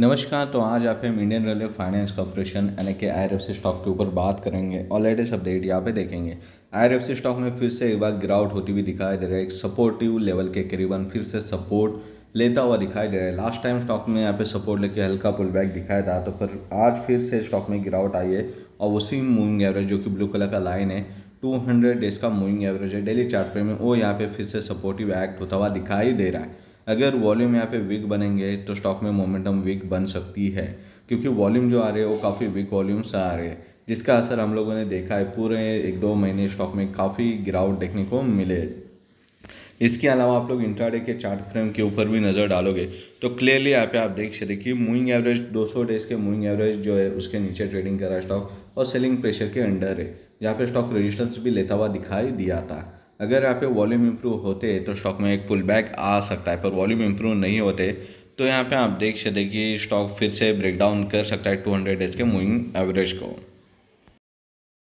नमस्कार तो आज आप हम इंडियन रेलवे फाइनेंस कॉर्पोरेशन यानी कि आई एफ स्टॉक के ऊपर बात करेंगे और लेटेस्ट अपडेट यहाँ पे देखेंगे आई एफ स्टॉक में फिर से एक बार गिरावट होती हुई दिखाई दे रहा है एक सपोर्टिव लेवल के करीबन फिर से सपोर्ट लेता हुआ दिखाई दे रहा है लास्ट टाइम स्टॉक में यहाँ पे सपोर्ट लेके हल्का पुल बैक दिखाया था तो फिर आज फिर से स्टॉक में गिरावट आई है और उसी मूविंग एवरेज जो कि ब्लू कलर का लाइन है 200 डेज का मूविंग एवरेज है डेली चार्ट पे में वो यहाँ पे फिर से सपोर्टिव एक्ट होता हुआ दिखाई दे रहा है अगर वॉल्यूम यहाँ पे वीक बनेंगे तो स्टॉक में मोमेंटम वीक बन सकती है क्योंकि वॉल्यूम जो आ रहे हैं वो काफ़ी वीक वॉल्यूम्स आ रहे हैं जिसका असर हम लोगों ने देखा है पूरे एक दो महीने स्टॉक में काफ़ी गिरावट देखने को मिले इसके अलावा आप लोग इंट्राडे के चार्ट फ्रेम के ऊपर भी नज़र डालोगे तो क्लियरली यहाँ पे आप देख सकते कि मूविंग एवरेज 200 डेज के मूविंग एवरेज जो है उसके नीचे ट्रेडिंग करा स्टॉक और सेलिंग प्रेशर के अंडर है जहाँ पे स्टॉक रेजिस्टेंस भी लेता हुआ दिखाई दिया था अगर यहाँ पे वॉल्यूम इम्प्रूव होते तो स्टॉक में एक पुल बैक आ सकता है पर वॉल्यूम इम्प्रूव नहीं होते तो यहाँ पे आप देख सकते कि स्टॉक फिर से ब्रेकडाउन कर सकता है 200 डेज के मूविंग एवरेज को